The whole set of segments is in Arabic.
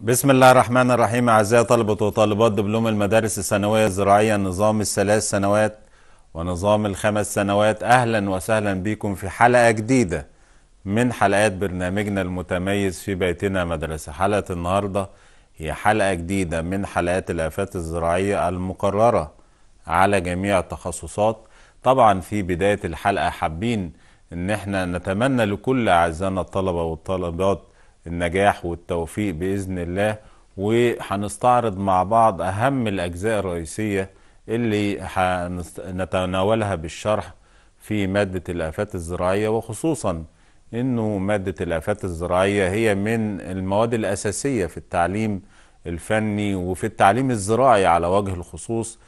بسم الله الرحمن الرحيم أعزائي طلبة وطالبات دبلوم المدارس الثانوية الزراعية نظام الثلاث سنوات ونظام الخمس سنوات أهلا وسهلا بكم في حلقة جديدة من حلقات برنامجنا المتميز في بيتنا مدرسة حلقة النهاردة هي حلقة جديدة من حلقات الآفات الزراعية المقررة على جميع التخصصات طبعا في بداية الحلقة حابين ان احنا نتمنى لكل أعزائنا الطلبة والطالبات النجاح والتوفيق باذن الله وهنستعرض مع بعض اهم الاجزاء الرئيسيه اللي هنتناولها بالشرح في ماده الافات الزراعيه وخصوصا انه ماده الافات الزراعيه هي من المواد الاساسيه في التعليم الفني وفي التعليم الزراعي على وجه الخصوص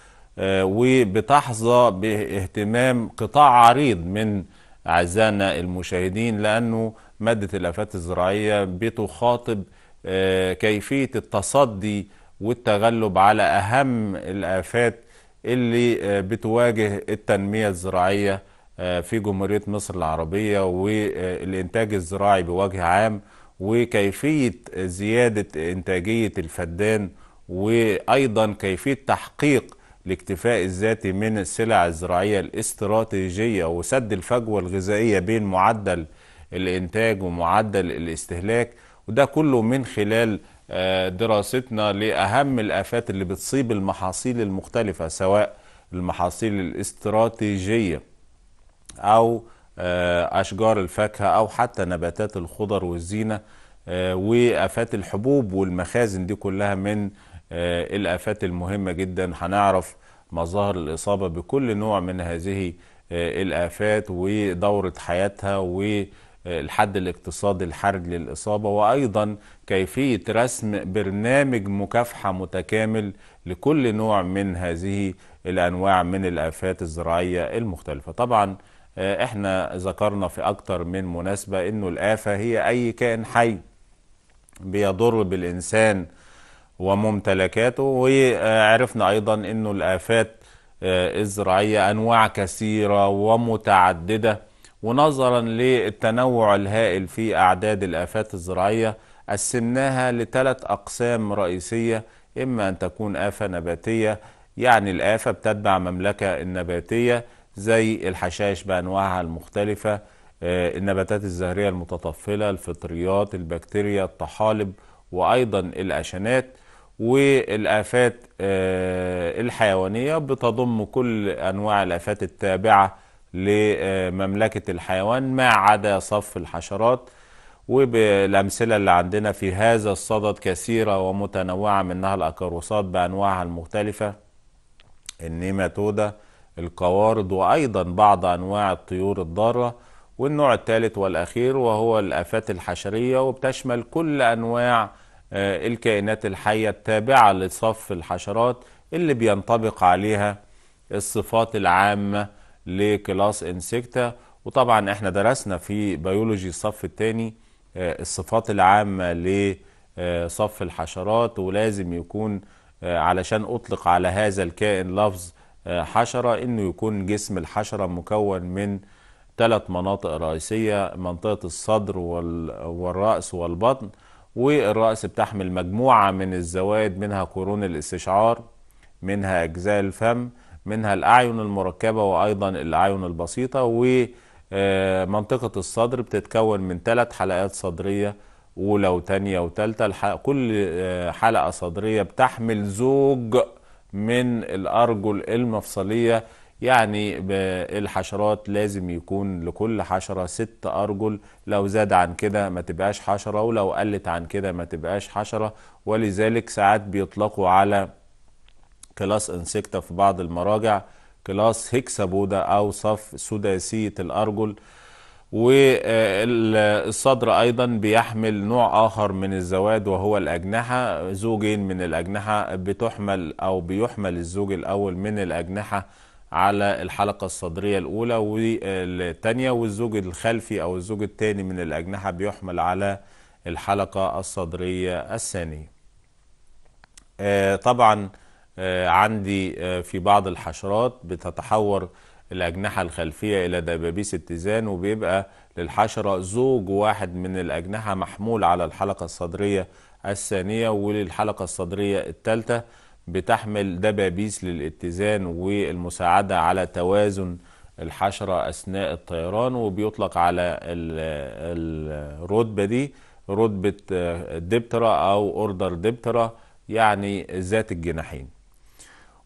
آه، وبتحظى باهتمام قطاع عريض من أعزائنا المشاهدين لأنه مادة الآفات الزراعية بتخاطب آه، كيفية التصدي والتغلب على أهم الآفات اللي آه، بتواجه التنمية الزراعية آه، في جمهورية مصر العربية والإنتاج الزراعي بوجه عام وكيفية زيادة إنتاجية الفدان وأيضا كيفية تحقيق الاكتفاء الذاتي من السلع الزراعية الاستراتيجية وسد الفجوة الغذائية بين معدل الإنتاج ومعدل الاستهلاك وده كله من خلال آه، دراستنا لأهم الآفات اللي بتصيب المحاصيل المختلفة سواء المحاصيل الاستراتيجية أو آه، أشجار الفاكهة أو حتى نباتات الخضر والزينة آه، وآفات الحبوب والمخازن دي كلها من آه، الآفات المهمة جدا هنعرف مظاهر الإصابة بكل نوع من هذه آه، الآفات ودورة حياتها والحد الاقتصادي الحرج للإصابة وأيضا كيفية رسم برنامج مكافحة متكامل لكل نوع من هذه الأنواع من الآفات الزراعية المختلفة طبعا آه، احنا ذكرنا في أكتر من مناسبة أنه الآفة هي أي كائن حي بيضر بالإنسان وممتلكاته وعرفنا أيضا أنه الآفات الزراعية آه، أنواع كثيرة ومتعددة ونظرا للتنوع الهائل في أعداد الآفات الزراعية قسمناها لثلاث أقسام رئيسية إما أن تكون آفة نباتية يعني الآفة بتتبع مملكة النباتية زي الحشائش بأنواعها المختلفة آه، النباتات الزهرية المتطفلة الفطريات البكتيريا الطحالب وأيضا الأشنات والآفات آه، الحيوانية بتضم كل أنواع الآفات التابعة لمملكة الحيوان ما عدا صف الحشرات وبالأمثلة اللي عندنا في هذا الصدد كثيرة ومتنوعة منها الأكاروسات بأنواعها المختلفة النيماتودا القوارض وأيضا بعض أنواع الطيور الضارة والنوع الثالث والأخير وهو الآفات الحشرية وبتشمل كل أنواع آه، الكائنات الحية التابعة لصف الحشرات اللي بينطبق عليها الصفات العامة لكلاس انسكتا وطبعا احنا درسنا في بيولوجي الصف الثاني آه، الصفات العامة لصف الحشرات ولازم يكون آه، علشان اطلق على هذا الكائن لفظ حشرة انه يكون جسم الحشرة مكون من ثلاث مناطق رئيسية منطقة الصدر والرأس والبطن والرأس بتحمل مجموعة من الزوائد منها قرون الاستشعار منها أجزاء الفم منها الأعين المركبة وأيضا الأعين البسيطة ومنطقة آه، الصدر بتتكون من ثلاث حلقات صدرية أولى وثانية وثالثة كل آه، حلقة صدرية بتحمل زوج من الأرجل المفصلية يعني الحشرات لازم يكون لكل حشرة ست أرجل لو زاد عن كده ما تبقاش حشرة ولو قلت عن كده ما تبقاش حشرة ولذلك ساعات بيطلقوا على كلاس انسكتا في بعض المراجع كلاس هيكسابودا أو صف سداسية الأرجل والصدر أيضا بيحمل نوع آخر من الزواد وهو الأجنحة زوجين من الأجنحة بتحمل أو بيحمل الزوج الأول من الأجنحة على الحلقة الصدرية الأولى والثانية والزوج الخلفي أو الزوج الثاني من الأجنحة بيحمل على الحلقة الصدرية الثانية آه، طبعا آه، عندي آه، في بعض الحشرات بتتحور الأجنحة الخلفية إلى دبابيس اتزان وبيبقى للحشرة زوج واحد من الأجنحة محمول على الحلقة الصدرية الثانية وللحلقة الصدرية الثالثة بتحمل دبابيس للاتزان والمساعدة على توازن الحشرة أثناء الطيران وبيطلق على الرتبة دي رتبة الدبترا أو أوردر دبترا يعني ذات الجناحين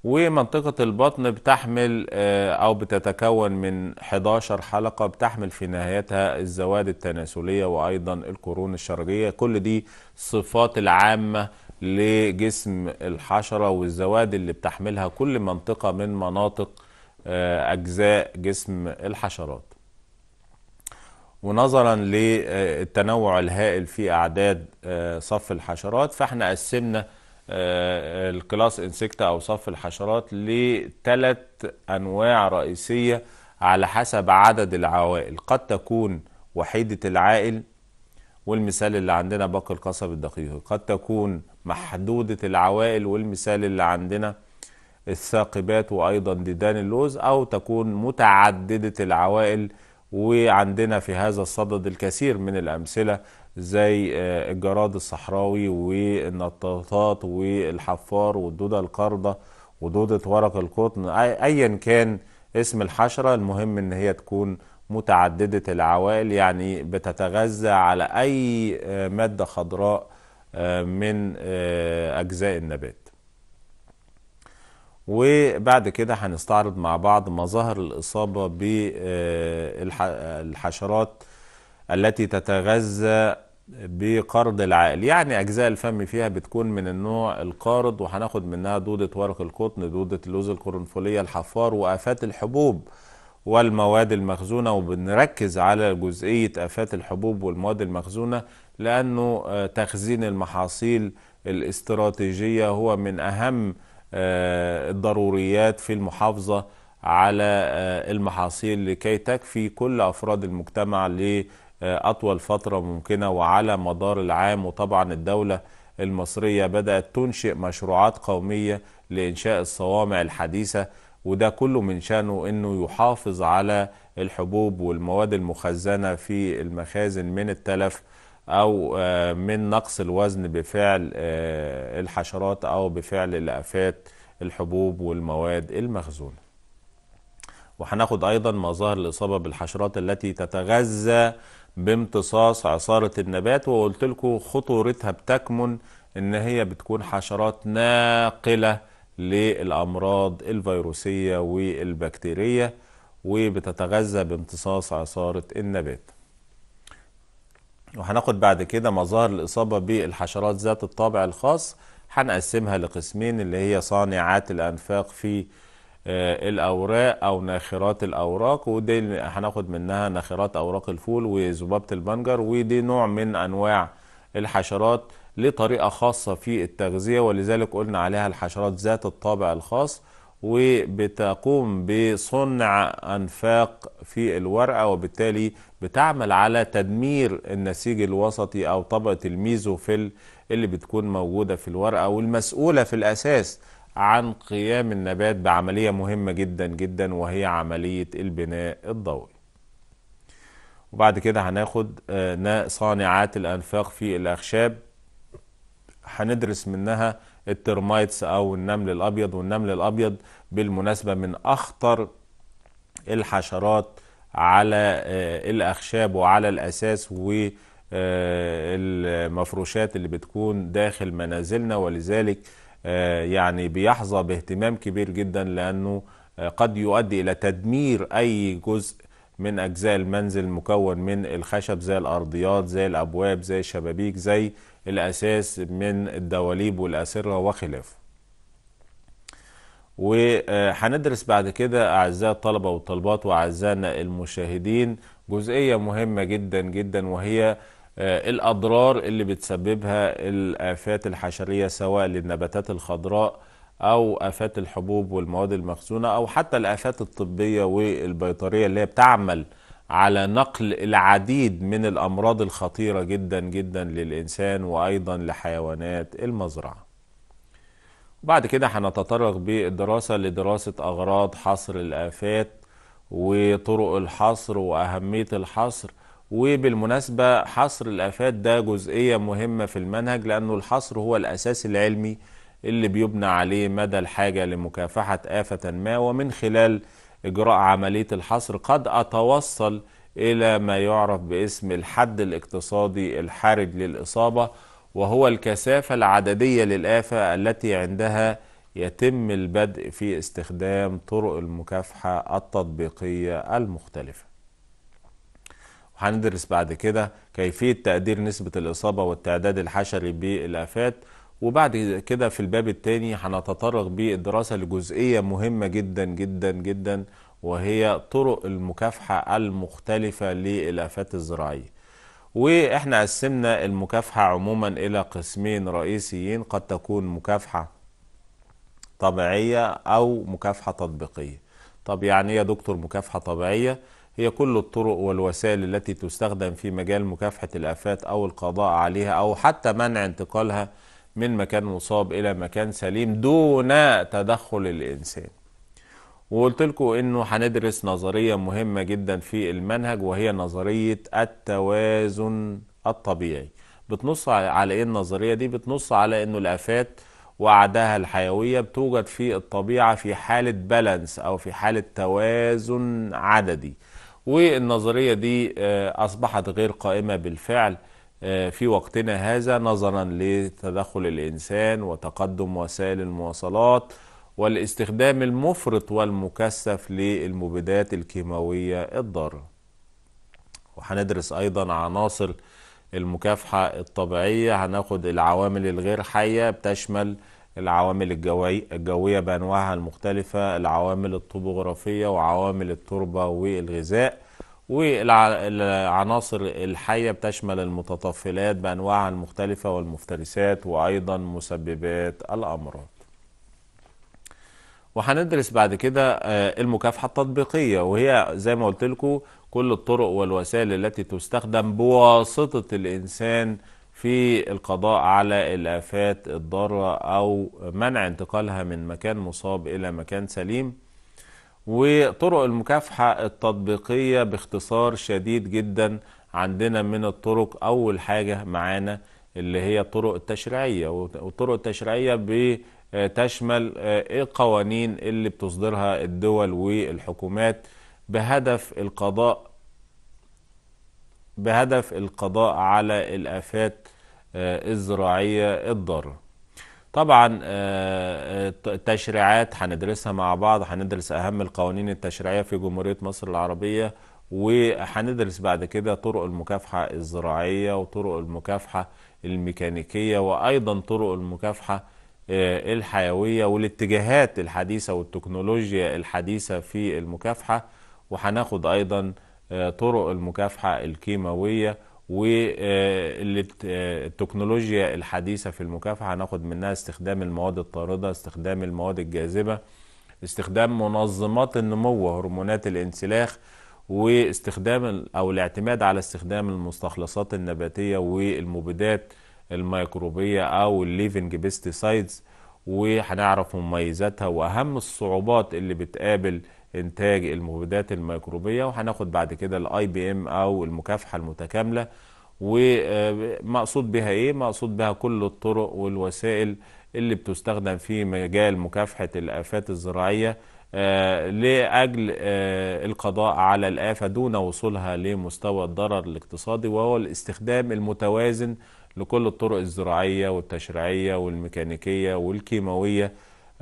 ومنطقة البطن بتحمل آه، أو بتتكون من 11 حلقة بتحمل في نهايتها الزواد التناسلية وأيضا القرون الشرجية كل دي صفات العامة لجسم الحشرة والزواد اللي بتحملها كل منطقة من مناطق آه، أجزاء جسم الحشرات ونظرا للتنوع الهائل في أعداد آه، صف الحشرات فاحنا قسمنا آه، الكلاس انسكتا أو صف الحشرات لثلاث أنواع رئيسية على حسب عدد العوائل قد تكون وحيدة العائل والمثال اللي عندنا باقي القصب الدقيق قد تكون محدودة العوائل والمثال اللي عندنا الثاقبات وأيضا ديدان اللوز أو تكون متعددة العوائل وعندنا في هذا الصدد الكثير من الأمثلة زي آه، الجراد الصحراوي والنطاطات والحفار والدودة القردة ودودة ورق القطن أيا كان اسم الحشرة المهم إن هي تكون متعددة العوائل يعني بتتغذى على أي آه، مادة خضراء آه، من آه، أجزاء النبات وبعد كده هنستعرض مع بعض مظاهر الإصابة بالحشرات التي تتغذى بقرض العقل يعني أجزاء الفم فيها بتكون من النوع القارض وهناخد منها دودة ورق القطن دودة اللوز القرنفلية الحفار وآفات الحبوب والمواد المخزونة وبنركز على جزئية آفات الحبوب والمواد المخزونة لأنه آه، تخزين المحاصيل الاستراتيجية هو من أهم آه، الضروريات في المحافظة على آه، المحاصيل لكي تكفي كل أفراد المجتمع لأطول فترة ممكنة وعلى مدار العام وطبعا الدولة المصرية بدأت تنشئ مشروعات قومية لإنشاء الصوامع الحديثة وده كله من شأنه أنه يحافظ على الحبوب والمواد المخزنة في المخازن من التلف او آه، من نقص الوزن بفعل آه، الحشرات او بفعل الافات الحبوب والمواد المخزونه وهناخد ايضا مظاهر الاصابه بالحشرات التي تتغذى بامتصاص عصاره النبات وقلت لكم خطورتها بتكمن ان هي بتكون حشرات ناقله للامراض الفيروسيه والبكتيريه وبتتغذى بامتصاص عصاره النبات وهناخد بعد كده مظاهر الإصابة بالحشرات ذات الطابع الخاص هنقسمها لقسمين اللي هي صانعات الأنفاق في آه، الأوراق أو ناخرات الأوراق ودي هناخد منها ناخرات أوراق الفول وذبابة البنجر ودي نوع من أنواع الحشرات لطريقة خاصة في التغذية ولذلك قلنا عليها الحشرات ذات الطابع الخاص وبتقوم بصنع أنفاق في الورقة وبالتالي بتعمل على تدمير النسيج الوسطي أو طبقة الميزوفيل اللي بتكون موجودة في الورقة والمسؤولة في الأساس عن قيام النبات بعملية مهمة جدا جدا وهي عملية البناء الضوئي وبعد كده هناخد آه، صانعات الأنفاق في الأخشاب هندرس منها الترمايتس او النمل الابيض والنمل الابيض بالمناسبه من اخطر الحشرات على آه، الاخشاب وعلى الاساس والمفروشات آه، اللي بتكون داخل منازلنا ولذلك آه، يعني بيحظى باهتمام كبير جدا لانه قد يؤدي الى تدمير اي جزء من اجزاء المنزل مكون من الخشب زي الارضيات زي الابواب زي الشبابيك زي الأساس من الدواليب والأسرة وخلافه وهندرس بعد كده أعزائي الطلبة والطالبات وأعزائنا المشاهدين جزئية مهمة جدا جدا وهي آه، الأضرار اللي بتسببها الآفات الحشرية سواء للنباتات الخضراء أو آفات الحبوب والمواد المخزونة أو حتى الآفات الطبية والبيطرية اللي هي بتعمل على نقل العديد من الأمراض الخطيرة جدا جدا للإنسان وأيضا لحيوانات المزرعة بعد كده هنتطرق بالدراسة لدراسة أغراض حصر الآفات وطرق الحصر وأهمية الحصر وبالمناسبة حصر الآفات ده جزئية مهمة في المنهج لأنه الحصر هو الأساس العلمي اللي بيبنى عليه مدى الحاجة لمكافحة آفة ما ومن خلال إجراء عملية الحصر قد أتوصل إلى ما يعرف باسم الحد الاقتصادي الحرج للإصابة وهو الكثافة العددية للآفة التي عندها يتم البدء في استخدام طرق المكافحة التطبيقية المختلفة هندرس بعد كده كيفية تقدير نسبة الإصابة والتعداد الحشري بالآفات وبعد كده في الباب الثاني هنتطرق بالدراسة لجزئية مهمة جدا جدا جدا وهي طرق المكافحة المختلفة للآفات الزراعية واحنا قسمنا المكافحة عموما إلى قسمين رئيسيين قد تكون مكافحة طبيعية أو مكافحة تطبيقية طب يعني يا دكتور مكافحة طبيعية هي كل الطرق والوسائل التي تستخدم في مجال مكافحة الآفات أو القضاء عليها أو حتى منع انتقالها من مكان مصاب إلى مكان سليم دون تدخل الإنسان وقلت لكم انه هندرس نظرية مهمة جدا في المنهج وهي نظرية التوازن الطبيعي بتنص على ايه النظرية دي بتنص على انه الافات وعدها الحيوية بتوجد في الطبيعة في حالة بالانس او في حالة توازن عددي والنظرية دي آه، اصبحت غير قائمة بالفعل آه، في وقتنا هذا نظرا لتدخل الإنسان وتقدم وسائل المواصلات والاستخدام المفرط والمكثف للمبيدات الكيماوية الضارة وهندرس أيضا عناصر المكافحة الطبيعية هناخد العوامل الغير حية بتشمل العوامل الجوية بأنواعها المختلفة العوامل الطبوغرافية وعوامل التربة والغذاء والعناصر الحية بتشمل المتطفلات بأنواعها المختلفة والمفترسات وأيضا مسببات الأمراض وهندرس بعد كده آه، المكافحة التطبيقية وهي زي ما قلت لكم كل الطرق والوسائل التي تستخدم بواسطة الإنسان في القضاء على الآفات الضارة أو منع انتقالها من مكان مصاب إلى مكان سليم وطرق المكافحة التطبيقية باختصار شديد جدا عندنا من الطرق أول حاجة معانا اللي هي الطرق التشريعية والطرق التشريعية بتشمل آه، القوانين اللي بتصدرها الدول والحكومات بهدف القضاء بهدف القضاء على الآفات آه، الزراعية الضارة طبعا التشريعات آه، آه، هندرسها مع بعض هندرس أهم القوانين التشريعية في جمهورية مصر العربية وهندرس بعد كده طرق المكافحة الزراعية وطرق المكافحة الميكانيكية وأيضا طرق المكافحة آه، الحيوية والاتجاهات الحديثة والتكنولوجيا الحديثة في المكافحة وهناخد أيضا طرق المكافحة الكيماوية والتكنولوجيا الحديثة في المكافحة هناخد منها استخدام المواد الطاردة استخدام المواد الجاذبة استخدام منظمات النمو هرمونات الانسلاخ واستخدام او الاعتماد على استخدام المستخلصات النباتية والمبيدات الميكروبية او الليفنج بيستيسايدز وهنعرف مميزاتها واهم الصعوبات اللي بتقابل انتاج المبيدات الميكروبيه وهناخد بعد كده الاي بي ام او المكافحه المتكامله ومقصود بها ايه مقصود بها كل الطرق والوسائل اللي بتستخدم في مجال مكافحه الافات الزراعيه آه، لاجل آه، القضاء على الافه دون وصولها لمستوى الضرر الاقتصادي وهو الاستخدام المتوازن لكل الطرق الزراعيه والتشريعيه والميكانيكيه والكيماويه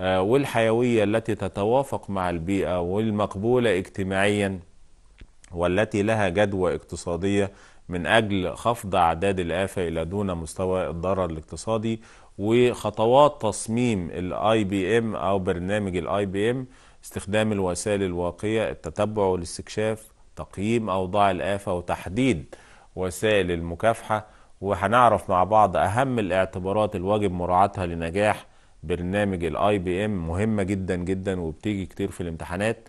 آه، والحيوية التي تتوافق مع البيئة والمقبولة اجتماعيا والتي لها جدوى اقتصادية من أجل خفض أعداد الآفة إلى دون مستوى الضرر الاقتصادي وخطوات تصميم الاي بي ام او برنامج الاي بي ام استخدام الوسائل الواقيه التتبع والاستكشاف تقييم اوضاع الافه وتحديد وسائل المكافحه وهنعرف مع بعض اهم الاعتبارات الواجب مراعاتها لنجاح برنامج الاي بي ام مهمه جدا جدا وبتيجي كتير في الامتحانات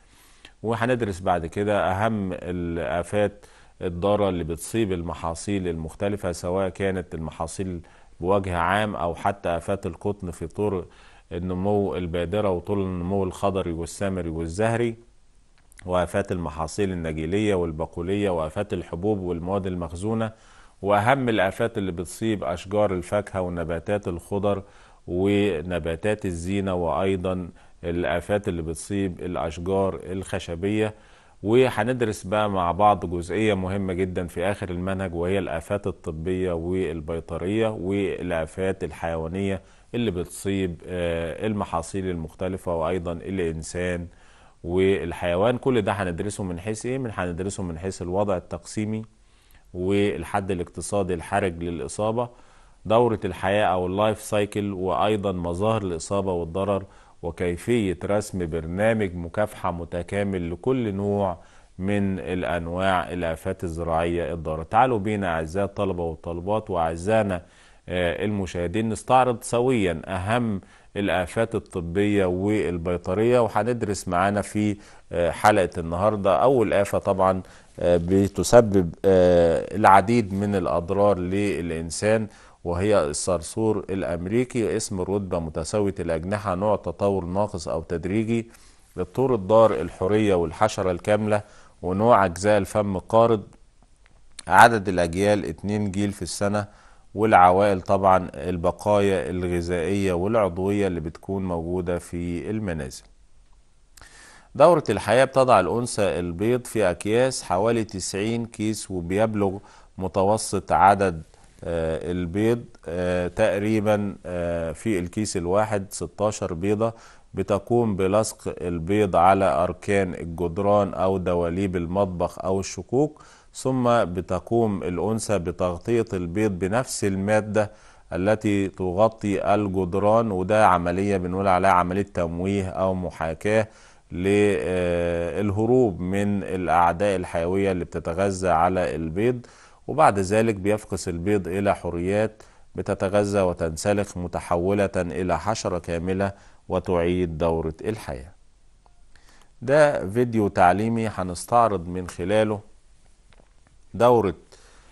وهندرس بعد كده اهم الافات الضاره اللي بتصيب المحاصيل المختلفه سواء كانت المحاصيل بوجه عام او حتى افات القطن في طور النمو البادره وطول النمو الخضري والسمري والزهري وافات المحاصيل النجيليه والبقوليه وافات الحبوب والمواد المخزونه واهم الافات اللي بتصيب اشجار الفاكهه والنباتات الخضر ونباتات الزينة وأيضا الآفات اللي بتصيب الأشجار الخشبية وهندرس بقى مع بعض جزئية مهمة جدا في آخر المنهج وهي الآفات الطبية والبيطرية والآفات الحيوانية اللي بتصيب آه، المحاصيل المختلفة وأيضا الإنسان والحيوان كل ده هندرسه من حيث إيه؟ من هندرسه من حيث الوضع التقسيمي والحد الاقتصادي الحرج للإصابة دوره الحياه او اللايف سايكل وايضا مظاهر الاصابه والضرر وكيفيه رسم برنامج مكافحه متكامل لكل نوع من الانواع الافات الزراعيه الضاره تعالوا بينا اعزائي الطلبه والطالبات واعزائنا آه، المشاهدين نستعرض سويا اهم الآفات الطبية والبيطرية وهندرس معانا في آه، حلقة النهاردة أول آفة طبعا آه، بتسبب العديد من الأضرار للإنسان وهي الصرصور الأمريكي اسم رتبة متساوية الأجنحة نوع تطور ناقص أو تدريجي للطور الدار الحرية والحشرة الكاملة ونوع أجزاء الفم قارض عدد الأجيال اتنين جيل في السنة والعوائل طبعا البقايا الغذائية والعضوية اللي بتكون موجودة في المنازل دورة الحياة بتضع الأنثى البيض في أكياس حوالي 90 كيس وبيبلغ متوسط عدد آه، البيض آه، تقريبا آه، في الكيس الواحد 16 بيضة بتقوم بلصق البيض على أركان الجدران أو دواليب المطبخ أو الشكوك ثم بتقوم الأنثى بتغطية البيض بنفس المادة التي تغطي الجدران وده عملية بنقول عليها عملية تمويه أو محاكاة للهروب من الأعداء الحيوية اللي بتتغذى على البيض وبعد ذلك بيفقس البيض إلى حريات بتتغذى وتنسلخ متحولة إلى حشرة كاملة وتعيد دورة الحياة ده فيديو تعليمي هنستعرض من خلاله دورة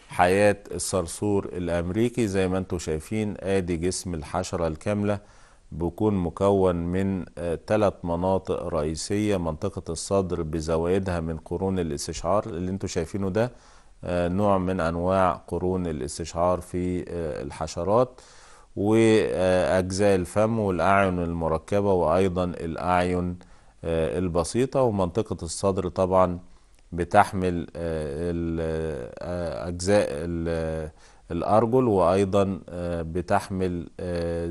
حياة الصرصور الأمريكي زي ما انتم شايفين آدي جسم الحشرة الكاملة بيكون مكون من ثلاث آه، مناطق رئيسية منطقة الصدر بزوائدها من قرون الاستشعار اللي انتم شايفينه ده آه، نوع من انواع قرون الاستشعار في آه، الحشرات واجزاء الفم والاعين المركبه وايضا الاعين آه، البسيطه ومنطقه الصدر طبعا بتحمل اجزاء الارجل وايضا بتحمل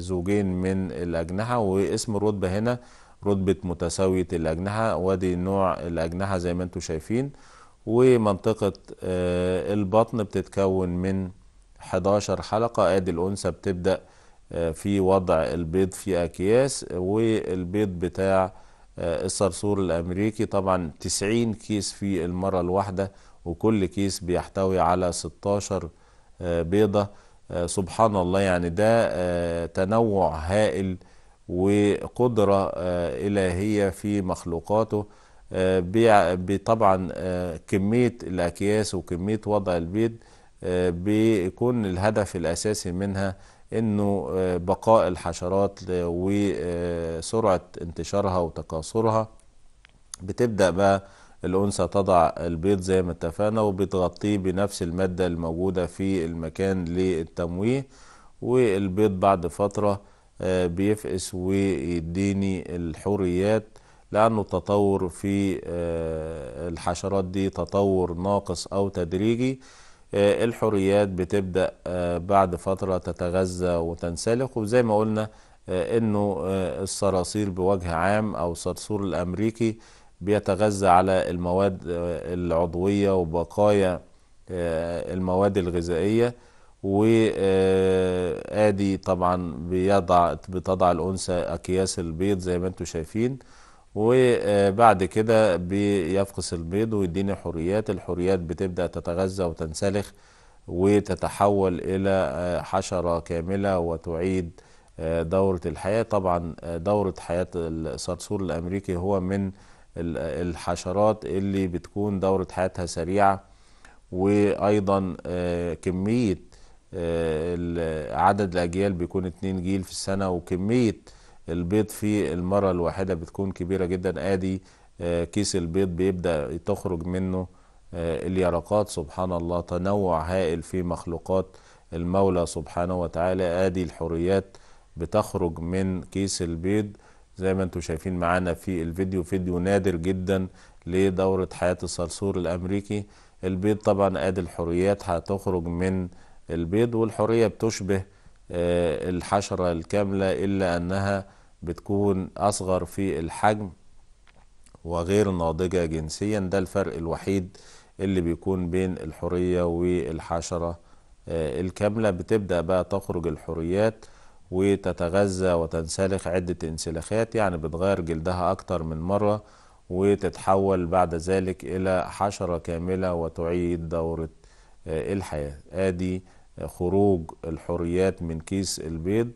زوجين من الاجنحه واسم الرتبه هنا رتبه متساويه الاجنحه وادي نوع الاجنحه زي ما انتم شايفين ومنطقة آه، البطن بتتكون من 11 حلقة ادي الانثى بتبدأ آه، في وضع البيض في اكياس والبيض بتاع آه، الصرصور الامريكي طبعا 90 كيس في المرة الواحدة وكل كيس بيحتوي على 16 بيضة سبحان الله يعني ده تنوع هائل وقدرة إلهية في مخلوقاته طبعا آه، كمية الأكياس وكمية وضع البيض آه، بيكون الهدف الأساسي منها انه آه، بقاء الحشرات وسرعة انتشارها وتكاثرها بتبدأ بقى الأنثى تضع البيض زي ما اتفقنا وبتغطيه بنفس المادة الموجودة في المكان للتمويه والبيض بعد فترة بيفقس ويديني الحوريات لأنه التطور في آه، الحشرات دي تطور ناقص أو تدريجي آه، الحريات بتبدأ آه، بعد فترة تتغذى وتنسلخ وزي ما قلنا انه الصراصير بوجه عام او الصرصور الامريكي بيتغذى على المواد العضوية وبقايا المواد الغذائية وادي طبعا بيضع بتضع الانثى اكياس البيض زي ما انتم شايفين وبعد كده بيفقس البيض ويديني حريات الحريات بتبدأ تتغذى وتنسلخ وتتحول إلى آه، حشرة كاملة وتعيد آه، دورة الحياة طبعا آه، دورة حياة الصرصور الأمريكي هو من الحشرات اللي بتكون دورة حياتها سريعة وأيضا كمية عدد الأجيال بيكون اتنين جيل في السنة وكمية البيض في المرة الواحدة بتكون كبيرة جدا ادي آه، كيس البيض بيبدأ تخرج منه آه، اليرقات سبحان الله تنوع هائل في مخلوقات المولى سبحانه وتعالى ادي الحريات بتخرج من كيس البيض زي ما انتم شايفين معانا في الفيديو فيديو نادر جدا لدورة حياة الصرصور الامريكي البيض طبعا ادي الحريات هتخرج من البيض والحرية بتشبه آه، الحشرة الكاملة إلا أنها بتكون أصغر في الحجم وغير ناضجة جنسيا ده الفرق الوحيد اللي بيكون بين الحرية والحشرة آه، الكاملة بتبدأ بقى تخرج الحريات وتتغذى وتنسلخ عدة انسلاخات يعني بتغير جلدها أكتر من مرة وتتحول بعد ذلك إلى حشرة كاملة وتعيد دورة آه، الحياة آدي آه، خروج الحريات من كيس البيض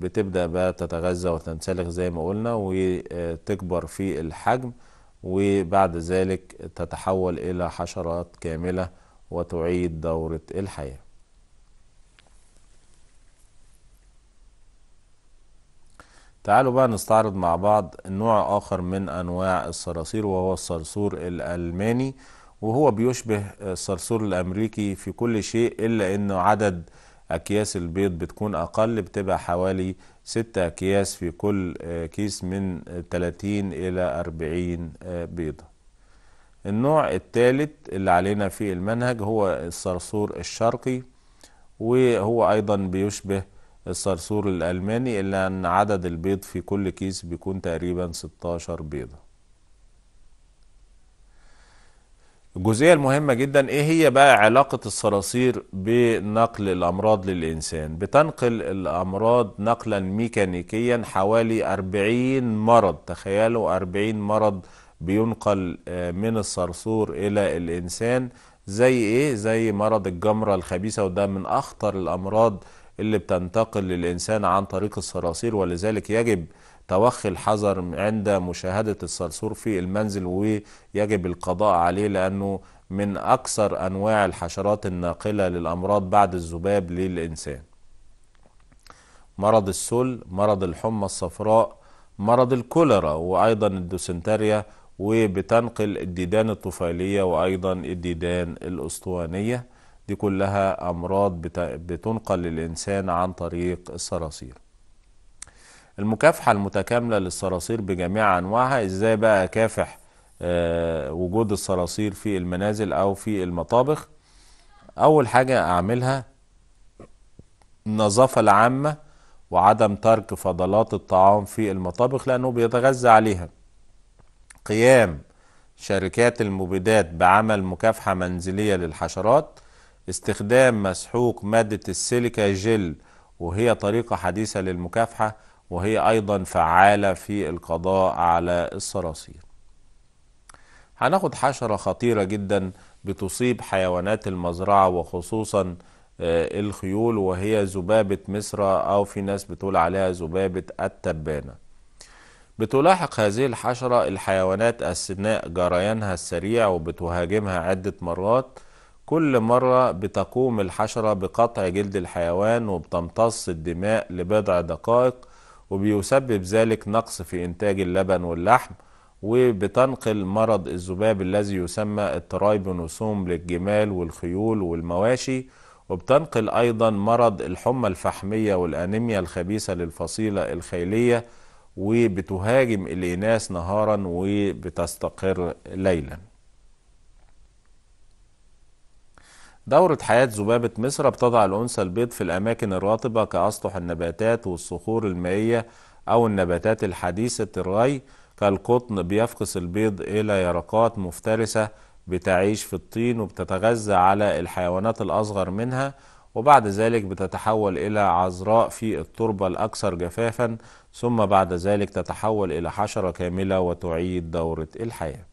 بتبدأ بقى تتغذى وتنسلخ زي ما قلنا وتكبر في الحجم وبعد ذلك تتحول إلى حشرات كاملة وتعيد دورة الحياة تعالوا بقى نستعرض مع بعض نوع آخر من أنواع الصراصير وهو الصرصور الألماني وهو بيشبه الصرصور الأمريكي في كل شيء إلا أنه عدد أكياس البيض بتكون أقل بتبقى حوالي ستة أكياس في كل آه، كيس من 30 إلى 40 آه، بيضة النوع الثالث اللي علينا في المنهج هو الصرصور الشرقي وهو أيضا بيشبه الصرصور الألماني إلا أن عدد البيض في كل كيس بيكون تقريبا 16 بيضة الجزئية المهمة جدا ايه هي بقى علاقة الصراصير بنقل الامراض للانسان بتنقل الامراض نقلا ميكانيكيا حوالي 40 مرض تخيلوا 40 مرض بينقل آه، من الصرصور الى الانسان زي ايه زي مرض الجمرة الخبيثة وده من اخطر الامراض اللي بتنتقل للانسان عن طريق الصراصير ولذلك يجب توخي الحذر عند مشاهدة الصرصور في المنزل ويجب القضاء عليه لأنه من أكثر أنواع الحشرات الناقلة للأمراض بعد الذباب للإنسان مرض السل مرض الحمى الصفراء مرض الكوليرا وأيضا الدوسنتريا وبتنقل الديدان الطفيلية وأيضا الديدان الأسطوانية دي كلها أمراض بتنقل للإنسان عن طريق الصراصير المكافحة المتكاملة للصراصير بجميع أنواعها إزاي بقى أكافح آه، وجود الصراصير في المنازل أو في المطابخ أول حاجة أعملها النظافة العامة وعدم ترك فضلات الطعام في المطابخ لأنه بيتغذى عليها قيام شركات المبيدات بعمل مكافحة منزلية للحشرات استخدام مسحوق مادة السيليكا جل وهي طريقة حديثة للمكافحة وهي أيضا فعالة في القضاء على الصراصير هناخد حشرة خطيرة جدا بتصيب حيوانات المزرعة وخصوصا آه، الخيول وهي ذبابة مصر أو في ناس بتقول عليها ذبابة التبانة بتلاحق هذه الحشرة الحيوانات أثناء جريانها السريع وبتهاجمها عدة مرات كل مرة بتقوم الحشرة بقطع جلد الحيوان وبتمتص الدماء لبضع دقائق وبيسبب ذلك نقص في إنتاج اللبن واللحم وبتنقل مرض الذباب الذي يسمى الترايبونوسوم للجمال والخيول والمواشي وبتنقل أيضا مرض الحمى الفحمية والأنيميا الخبيثة للفصيلة الخيلية وبتهاجم الإناث نهارا وبتستقر ليلاً دورة حياة ذبابة مصر بتضع الأنثى البيض في الأماكن الرطبة كأسطح النباتات والصخور المائية أو النباتات الحديثة الري كالقطن بيفقس البيض إلى يرقات مفترسة بتعيش في الطين وبتتغذى على الحيوانات الأصغر منها وبعد ذلك بتتحول إلى عذراء في التربة الأكثر جفافا ثم بعد ذلك تتحول إلى حشرة كاملة وتعيد دورة الحياة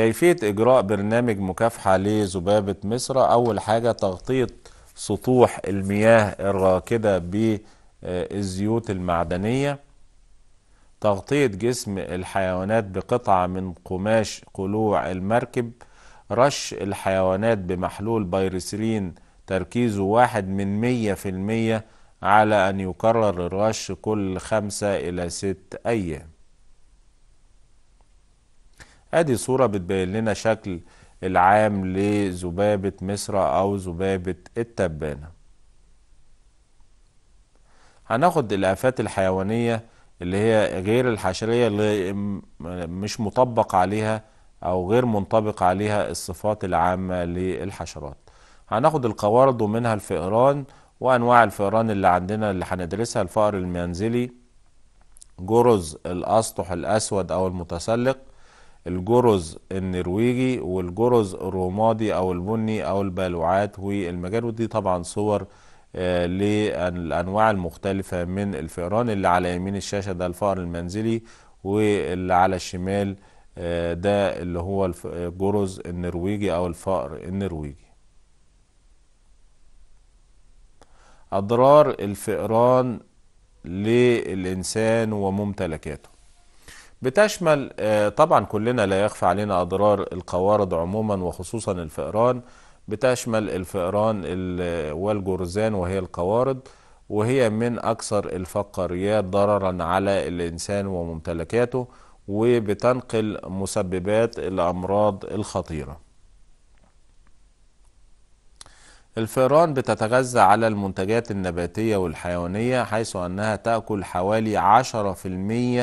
كيفية إجراء برنامج مكافحة لذبابة مصر أول حاجة تغطية سطوح المياه الراكدة بالزيوت المعدنية تغطية جسم الحيوانات بقطعة من قماش قلوع المركب رش الحيوانات بمحلول بايرسرين تركيزه واحد من مية في المية على أن يكرر الرش كل خمسة إلى ست أيام ادي صورة بتبين لنا شكل العام لذبابة مصر او ذبابة التبانة هناخد الافات الحيوانية اللي هي غير الحشرية اللي مش مطبق عليها او غير منطبق عليها الصفات العامة للحشرات هناخد القوارض ومنها الفئران وانواع الفئران اللي عندنا اللي هندرسها الفأر المنزلي جرز الاسطح الاسود او المتسلق الجرز النرويجي والجرز الرمادي او البني او البلوعات والمجال ودي طبعا صور آه، للانواع المختلفه من الفئران اللي على يمين الشاشه ده الفأر المنزلي واللي على الشمال آه، ده اللي هو الجرز النرويجي او الفأر النرويجي اضرار الفئران للانسان وممتلكاته بتشمل آه، طبعا كلنا لا يخفى علينا أضرار القوارض عموما وخصوصا الفئران بتشمل الفئران والجرذان وهي القوارض وهي من أكثر الفقاريات ضررا على الإنسان وممتلكاته وبتنقل مسببات الأمراض الخطيرة الفئران بتتغذى على المنتجات النباتية والحيوانية حيث أنها تأكل حوالي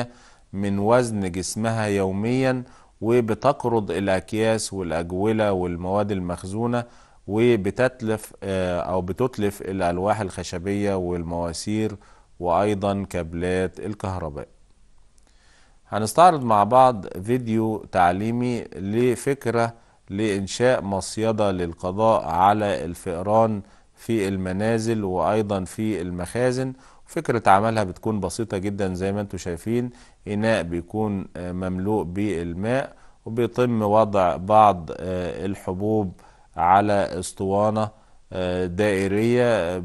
10% من وزن جسمها يوميا وبتقرض الأكياس والأجولة والمواد المخزونة وبتتلف آه، أو بتتلف الألواح الخشبية والمواسير وأيضا كابلات الكهرباء هنستعرض مع بعض فيديو تعليمي لفكرة لإنشاء مصيدة للقضاء على الفئران في المنازل وأيضا في المخازن فكرة عملها بتكون بسيطة جدا زي ما انتم شايفين إناء بيكون آه، مملوء بالماء وبيتم وضع بعض آه، الحبوب على اسطوانة آه، دائرية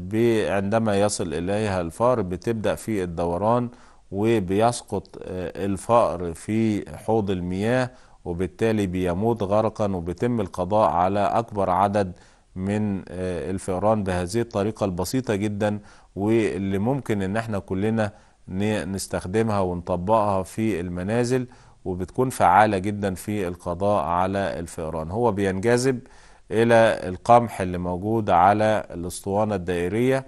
عندما يصل إليها الفار بتبدأ في الدوران وبيسقط الفأر في حوض المياه وبالتالي بيموت غرقا وبيتم القضاء على أكبر عدد من الفئران بهذه الطريقة البسيطة جدا واللي ممكن ان احنا كلنا نستخدمها ونطبقها في المنازل وبتكون فعالة جدا في القضاء على الفئران هو بينجذب إلى القمح اللي موجود على الاسطوانة الدائرية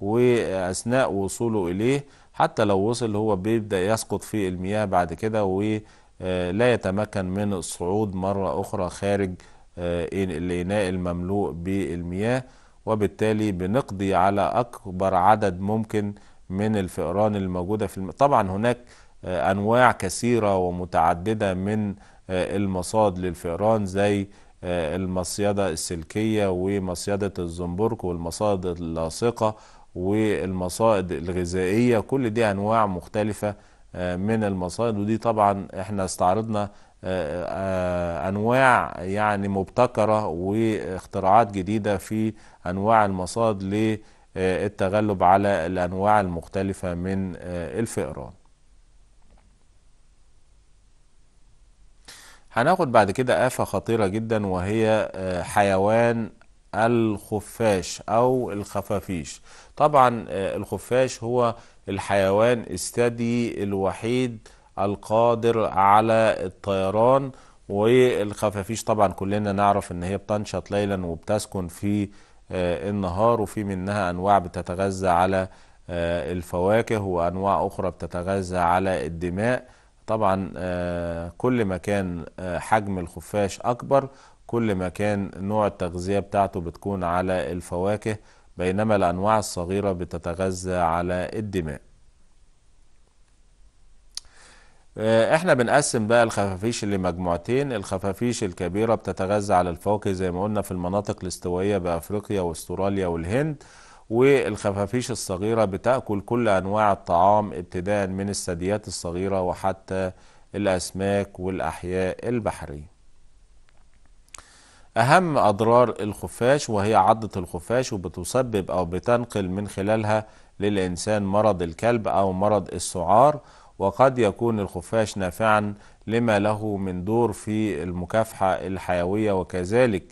وأثناء وصوله إليه حتى لو وصل هو بيبدأ يسقط في المياه بعد كده ولا آه، يتمكن من الصعود مرة أخرى خارج آه، الإناء المملوء بالمياه وبالتالي بنقضي على أكبر عدد ممكن من الفئران الموجودة في الم... طبعا هناك آه، أنواع كثيرة ومتعددة من آه، المصاد للفئران زي آه، المصيدة السلكية ومصيدة الزنبرك والمصاد اللاصقة والمصائد الغذائية كل دي أنواع مختلفة من المصائد ودي طبعا احنا استعرضنا أنواع يعني مبتكرة واختراعات جديدة في أنواع المصاد للفئران آه، التغلب على الأنواع المختلفة من آه، الفئران هناخد بعد كده آفة خطيرة جدا وهي آه، حيوان الخفاش أو الخفافيش طبعا الخفاش هو الحيوان الثدي الوحيد القادر على الطيران والخفافيش طبعا كلنا نعرف ان هي بتنشط ليلا وبتسكن في آه، النهار وفي منها أنواع بتتغذى على آه، الفواكه وأنواع أخرى بتتغذى على الدماء طبعا آه، كل ما كان حجم الخفاش أكبر كل ما كان نوع التغذية بتاعته بتكون على الفواكه بينما الأنواع الصغيرة بتتغذى على الدماء آه، احنا بنقسم بقى الخفافيش لمجموعتين الخفافيش الكبيرة بتتغذى على الفواكه زي ما قلنا في المناطق الاستوائية بأفريقيا واستراليا والهند والخفافيش الصغيرة بتأكل كل أنواع الطعام ابتداء من الثدييات الصغيرة وحتى الأسماك والأحياء البحرية أهم أضرار الخفاش وهي عضة الخفاش وبتسبب أو بتنقل من خلالها للإنسان مرض الكلب أو مرض السعار وقد يكون الخفاش نافعا لما له من دور في المكافحة الحيوية وكذلك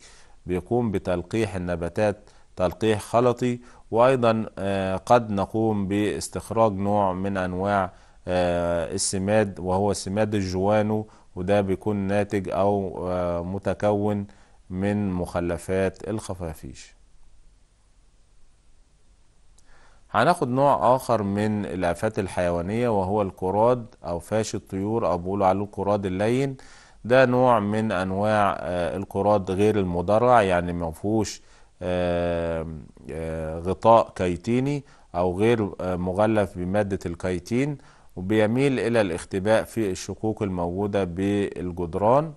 بيقوم بتلقيح النباتات تلقيح خلطي وأيضا آه، قد نقوم باستخراج نوع من أنواع آه، السماد وهو سماد الجوانو وده بيكون ناتج أو آه، متكون من مخلفات الخفافيش هناخد نوع آخر من الآفات الحيوانية وهو الكراد أو فاش الطيور أو بيقولوا عليه الكراد اللين ده نوع من أنواع آه، الكراد غير المدرع يعني مفهوش آه، آه، غطاء كيتيني أو غير مغلف بمادة الكيتين وبيميل إلى الاختباء في الشقوق الموجودة بالجدران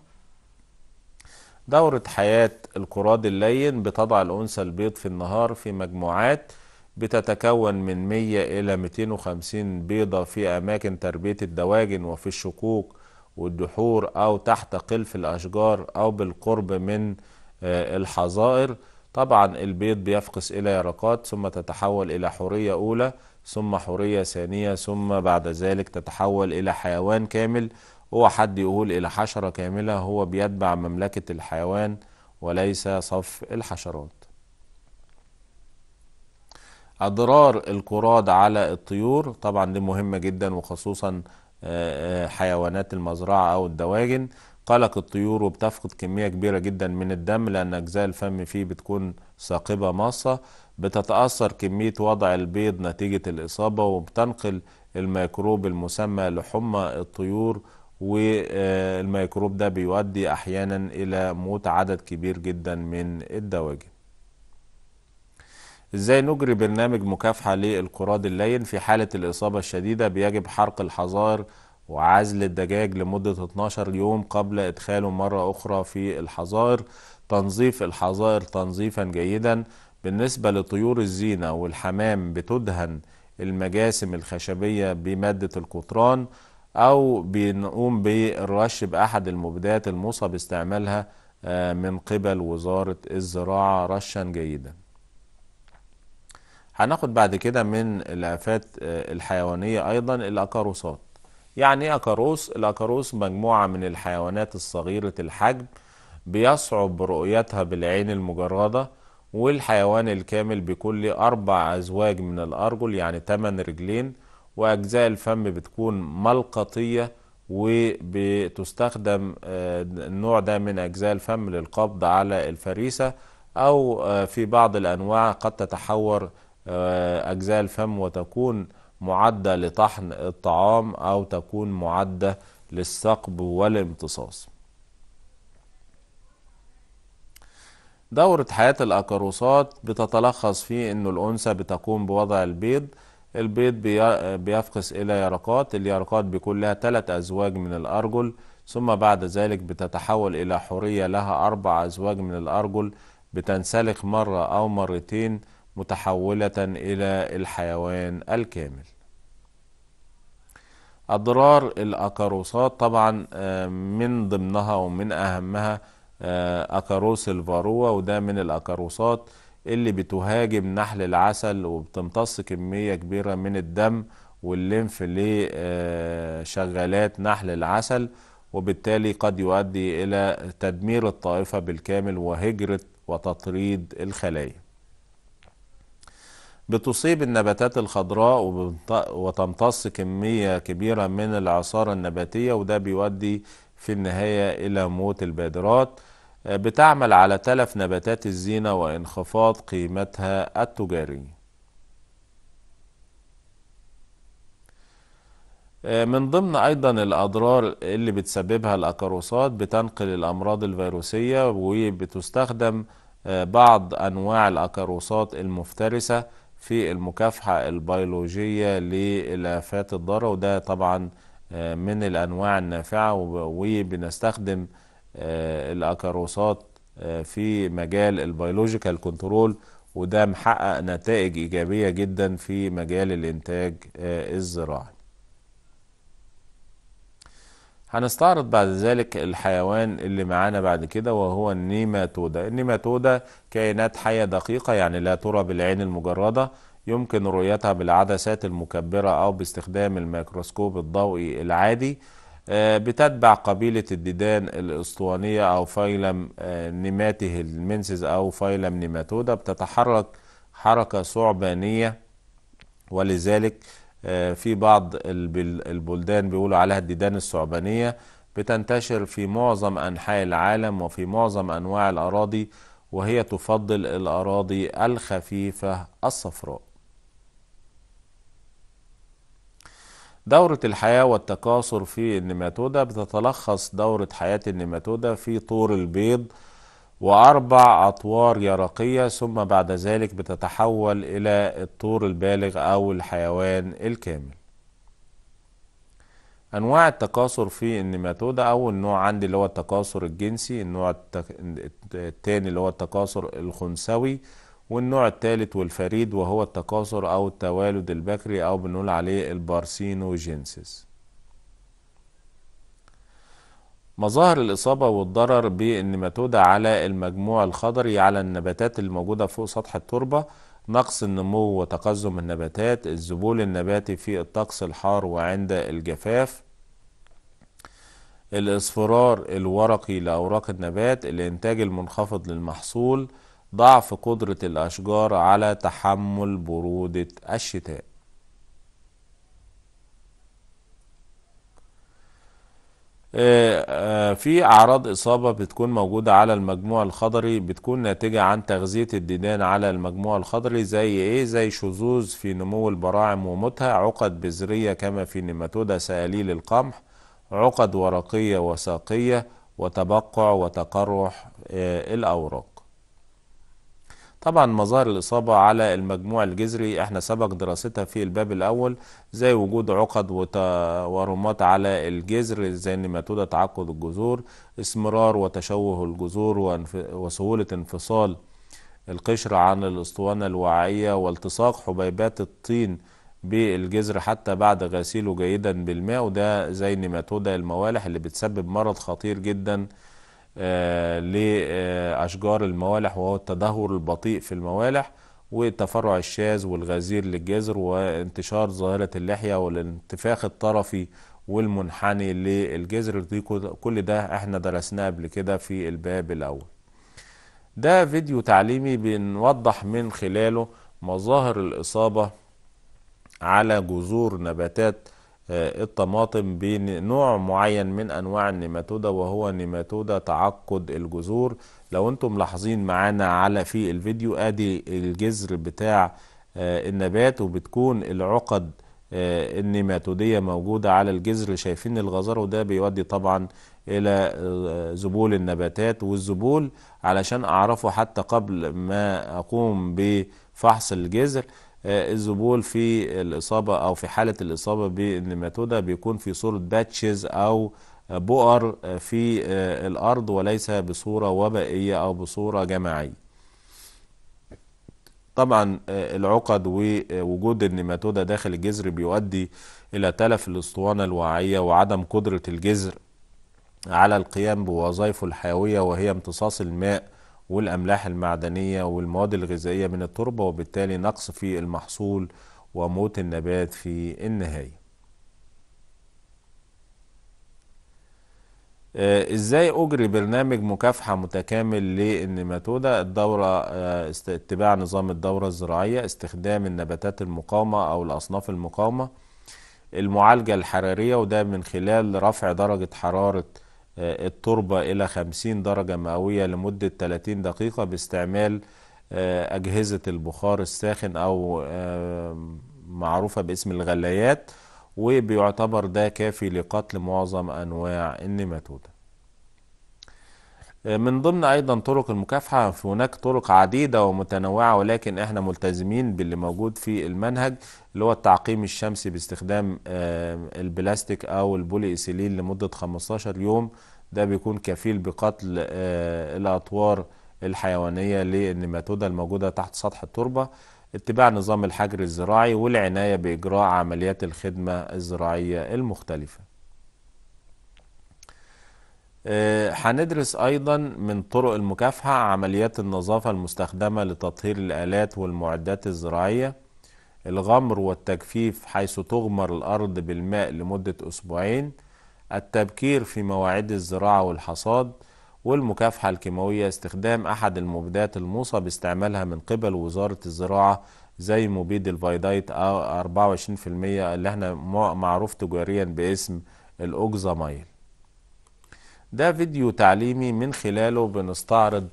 دورة حياة الكراد اللين بتضع الأنثى البيض في النهار في مجموعات بتتكون من 100 إلى 250 بيضة في أماكن تربية الدواجن وفي الشقوق والدحور أو تحت قلف الأشجار أو بالقرب من آه، الحظائر طبعا البيض بيفقس إلى يرقات ثم تتحول إلى حورية أولى ثم حورية ثانية ثم بعد ذلك تتحول إلى حيوان كامل هو حد يقول إلى حشرة كاملة هو بيتبع مملكة الحيوان وليس صف الحشرات اضرار القراد على الطيور طبعا دي مهمه جدا وخصوصا آه، آه، حيوانات المزرعه او الدواجن قلق الطيور وبتفقد كميه كبيره جدا من الدم لان اجزاء الفم فيه بتكون ثاقبه ماصه بتتاثر كميه وضع البيض نتيجه الاصابه وبتنقل الميكروب المسمى لحمى الطيور والميكروب ده بيؤدي احيانا الى موت عدد كبير جدا من الدواجن ازاي نجري برنامج مكافحة للقراد اللين في حالة الإصابة الشديدة بيجب حرق الحظائر وعزل الدجاج لمدة 12 يوم قبل إدخاله مرة أخرى في الحظائر تنظيف الحظائر تنظيفا جيدا بالنسبة لطيور الزينة والحمام بتدهن المجاسم الخشبية بمادة القطران أو بنقوم بالرش بأحد المبيدات الموصى باستعمالها آه، من قبل وزارة الزراعة رشا جيدا هناخد بعد كده من الآفات آه، الحيوانية أيضا الأكاروسات يعني ايه أكاروس؟ الأكاروس مجموعة من الحيوانات الصغيرة الحجم بيصعب رؤيتها بالعين المجردة والحيوان الكامل بكل أربع أزواج من الأرجل يعني تمن رجلين وأجزاء الفم بتكون ملقطية وبتستخدم النوع آه، ده من أجزاء الفم للقبض على الفريسة أو آه، في بعض الأنواع قد تتحور آه، أجزاء الفم وتكون معدة لطحن الطعام أو تكون معدة للثقب والامتصاص دورة حياة الأكروسات بتتلخص في أن الأنثى بتقوم بوضع البيض البيض بيفقس إلى يرقات اليرقات بيكون لها ثلاث أزواج من الأرجل ثم بعد ذلك بتتحول إلى حورية لها أربع أزواج من الأرجل بتنسلخ مرة أو مرتين متحولة إلى الحيوان الكامل أضرار الأكاروسات طبعا آه، من ضمنها ومن أهمها آه، أكاروس الفاروة وده من الأكاروسات اللي بتهاجم نحل العسل وبتمتص كمية كبيرة من الدم والليمف لشغالات آه، نحل العسل وبالتالي قد يؤدي إلى تدمير الطائفة بالكامل وهجرة وتطريد الخلايا بتصيب النباتات الخضراء وتمتص كمية كبيرة من العصارة النباتية وده بيودي في النهاية إلى موت البادرات آه، بتعمل على تلف نباتات الزينة وانخفاض قيمتها التجاري آه، من ضمن أيضا الأضرار اللي بتسببها الأكاروسات بتنقل الأمراض الفيروسية وبتستخدم آه، بعض أنواع الأكاروسات المفترسة في المكافحة البيولوجية للآفات الضارة وده طبعا آه، من الأنواع النافعة وبنستخدم آه، الأكاروسات آه، في مجال البيولوجيكال كنترول وده محقق نتائج إيجابية جدا في مجال الإنتاج الزراعي هنستعرض بعد ذلك الحيوان اللي معانا بعد كده وهو النيماتودا النيماتودا كائنات حية دقيقة يعني لا ترى بالعين المجردة يمكن رؤيتها بالعدسات المكبرة أو باستخدام الميكروسكوب الضوئي العادي آه، بتتبع قبيلة الديدان الأسطوانية أو فايلم آه، نيماته المنسز أو فايلم نيماتودا بتتحرك حركة ثعبانية ولذلك آه، في بعض البلدان بيقولوا عليها الديدان الثعبانية بتنتشر في معظم أنحاء العالم وفي معظم أنواع الأراضي وهي تفضل الأراضي الخفيفة الصفراء دورة الحياة والتكاثر في النيماتودا بتتلخص دورة حياة النيماتودا في طور البيض وأربع أطوار يرقية ثم بعد ذلك بتتحول إلى الطور البالغ أو الحيوان الكامل أنواع التكاثر في النيماتودا أول نوع عندي اللي هو التكاثر الجنسي النوع التاني اللي هو التكاثر الخنسوي والنوع الثالث والفريد وهو التكاثر أو التوالد البكري أو بنقول عليه البارسينوجينسيس مظاهر الإصابة والضرر بالنيماتودا على المجموع الخضري على النباتات الموجودة فوق سطح التربة نقص النمو وتقزم النباتات الذبول النباتي في الطقس الحار وعند الجفاف الاصفرار الورقي لأوراق النبات الإنتاج المنخفض للمحصول ضعف قدرة الأشجار على تحمل برودة الشتاء آه، آه، في اعراض اصابه بتكون موجوده على المجموع الخضري بتكون ناتجه عن تغذيه الديدان على المجموع الخضري زي ايه زي شذوذ في نمو البراعم وموتها عقد بذريه كما في نيماتودا ساليل القمح عقد ورقيه وساقيه وتبقع وتقرح آه، الاوراق طبعا مظاهر الإصابة على المجموع الجذري احنا سبق دراستها في الباب الأول زي وجود عقد وتورمات على الجذر زي النماتودة تعقد الجذور اسمرار وتشوه الجذور وسهولة انفصال القشرة عن الأسطوانة الوعية والتصاق حبيبات الطين بالجذر حتى بعد غسيله جيدا بالماء وده زي نيماتودا الموالح اللي بتسبب مرض خطير جدا آه، لأشجار الموالح وهو التدهور البطيء في الموالح وتفرع الشاذ والغزير للجذر وانتشار ظاهرة اللحية والانتفاخ الطرفي والمنحني للجذر دي كل ده احنا درسناه قبل كده في الباب الأول ده فيديو تعليمي بنوضح من خلاله مظاهر الإصابة على جذور نباتات آه، الطماطم بنوع معين من انواع النيماتودا وهو نيماتودا تعقد الجذور لو انتم ملاحظين معانا على في الفيديو ادي الجذر بتاع آه، النبات وبتكون العقد آه، النيماتودية موجودة على الجذر شايفين الغزار وده بيودي طبعا إلى ذبول النباتات والزبول علشان أعرفه حتى قبل ما أقوم بفحص الجذر آه، الذبول في الإصابة أو في حالة الإصابة بالنيماتودا بيكون في صورة باتشز أو بؤر آه، في آه، الأرض وليس بصورة وبائية أو بصورة جماعية طبعا العقد ووجود النيماتودا داخل الجذر بيؤدي إلى تلف الأسطوانة الوعية وعدم قدرة الجذر على القيام بوظائفه الحيوية وهي امتصاص الماء والأملاح المعدنية والمواد الغذائية من التربة وبالتالي نقص في المحصول وموت النبات في النهاية آه، ازاي اجري برنامج مكافحة متكامل للنماتودة الدورة آه، اتباع نظام الدورة الزراعية استخدام النباتات المقاومة او الاصناف المقاومة المعالجة الحرارية وده من خلال رفع درجة حرارة آه، التربة إلى 50 درجة مئوية لمدة 30 دقيقة باستعمال آه، أجهزة البخار الساخن أو آه، معروفة باسم الغليات وبيعتبر ده كافي لقتل معظم أنواع النماتودة من ضمن ايضا طرق المكافحه هناك طرق عديده ومتنوعه ولكن احنا ملتزمين باللي موجود في المنهج اللي هو التعقيم الشمسي باستخدام آه، البلاستيك او البولي ايثيلين لمده 15 يوم ده بيكون كفيل بقتل آه، الاطوار الحيوانيه للنيماتودا الموجوده تحت سطح التربه اتباع نظام الحجر الزراعي والعنايه باجراء عمليات الخدمه الزراعيه المختلفه آه، هندرس أيضا من طرق المكافحة عمليات النظافة المستخدمة لتطهير الآلات والمعدات الزراعية الغمر والتجفيف حيث تغمر الأرض بالماء لمدة أسبوعين التبكير في مواعيد الزراعة والحصاد والمكافحة الكيماوية استخدام أحد المبيدات الموصى باستعمالها من قبل وزارة الزراعة زي مبيد الفايدايت 24% اللي احنا معروف تجاريا باسم الاوكزامايل ده فيديو تعليمي من خلاله بنستعرض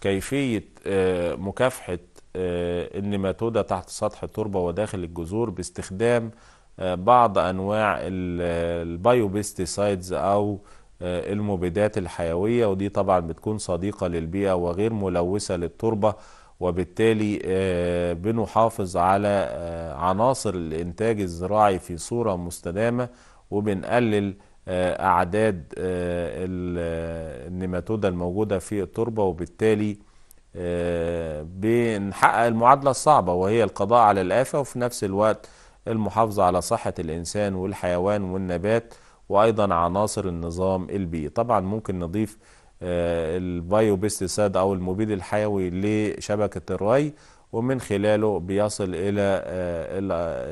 كيفية آه، مكافحة آه، النماتودة تحت سطح التربة وداخل الجذور باستخدام آه، بعض أنواع البايوبيستيسايدز أو المبيدات الحيوية ودي طبعا بتكون صديقة للبيئة وغير ملوثة للتربة وبالتالي بنحافظ على عناصر الإنتاج الزراعي في صورة مستدامة وبنقلل آه، أعداد آه، آه، النيماتودا الموجودة في التربة وبالتالي بنحقق المعادلة الصعبة وهي القضاء على الآفة وفي نفس الوقت المحافظة على صحة الإنسان والحيوان والنبات وأيضا عناصر النظام البيئي طبعا ممكن نضيف البايو بيستيساد أو المبيد الحيوي لشبكة الري ومن خلاله بيصل إلى